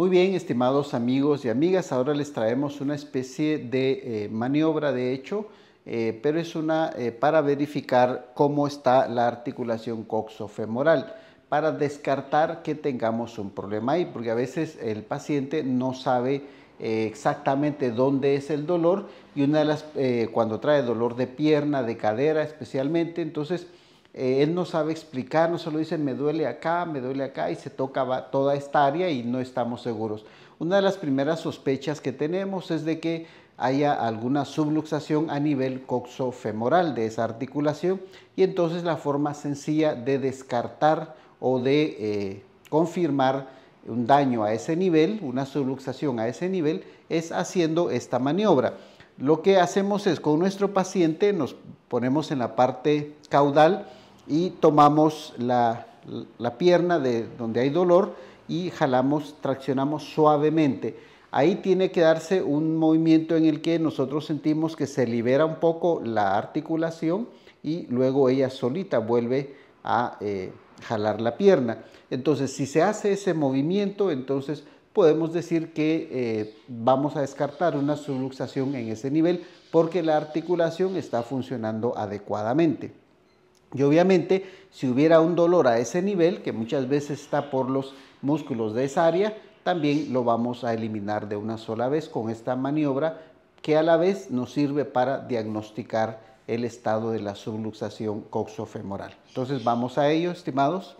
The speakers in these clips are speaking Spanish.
Muy bien, estimados amigos y amigas, ahora les traemos una especie de eh, maniobra de hecho, eh, pero es una eh, para verificar cómo está la articulación coxofemoral, para descartar que tengamos un problema ahí, porque a veces el paciente no sabe exactamente dónde es el dolor y una de las, cuando trae dolor de pierna, de cadera especialmente, entonces eh, él no sabe explicar, no solo dice me duele acá, me duele acá y se toca toda esta área y no estamos seguros. Una de las primeras sospechas que tenemos es de que haya alguna subluxación a nivel coxofemoral de esa articulación y entonces la forma sencilla de descartar o de eh, confirmar un daño a ese nivel, una subluxación a ese nivel, es haciendo esta maniobra. Lo que hacemos es con nuestro paciente nos ponemos en la parte caudal, y tomamos la, pierna de donde hay dolor y jalamos, traccionamos suavemente. Ahí tiene que darse un movimiento en el que nosotros sentimos que se libera un poco la articulación y luego ella solita vuelve a eh, jalar la pierna. Entonces, si se hace ese movimiento, entonces podemos decir que eh, vamos a descartar una subluxación en ese nivel porque la articulación está funcionando adecuadamente. Y obviamente, si hubiera un dolor a ese nivel, que muchas veces está por los músculos de esa área, también lo vamos a eliminar de una sola vez con esta maniobra que a la vez nos sirve para diagnosticar el estado de la subluxación coxofemoral. Entonces vamos a ello, estimados.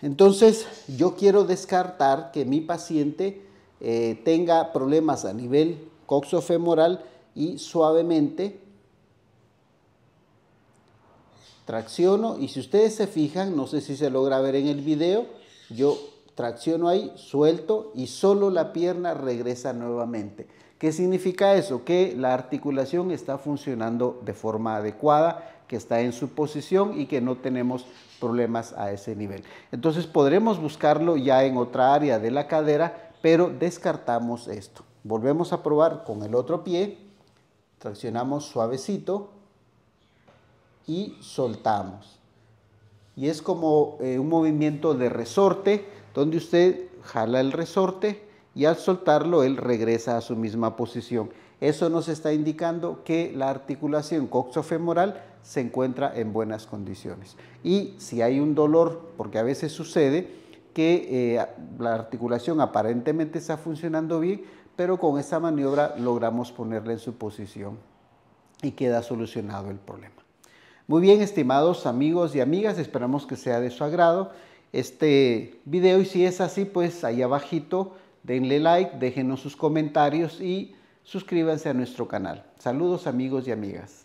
Entonces yo quiero descartar que mi paciente eh, tenga problemas a nivel coxofemoral y suavemente tracciono y si ustedes se fijan, no sé si se logra ver en el video, yo tracciono ahí, suelto y solo la pierna regresa nuevamente. ¿Qué significa eso? Que la articulación está funcionando de forma adecuada, que está en su posición y que no tenemos problemas a ese nivel. Entonces podremos buscarlo ya en otra área de la cadera, pero descartamos esto. Volvemos a probar con el otro pie, traccionamos suavecito, y soltamos. Y es como eh, un movimiento de resorte donde usted jala el resorte y al soltarlo él regresa a su misma posición. Eso nos está indicando que la articulación coxofemoral se encuentra en buenas condiciones. Y si hay un dolor, porque a veces sucede que eh, la articulación aparentemente está funcionando bien, pero con esta maniobra logramos ponerla en su posición y queda solucionado el problema. Muy bien, estimados amigos y amigas, esperamos que sea de su agrado este video y si es así, pues ahí abajito denle like, déjenos sus comentarios y suscríbanse a nuestro canal. Saludos amigos y amigas.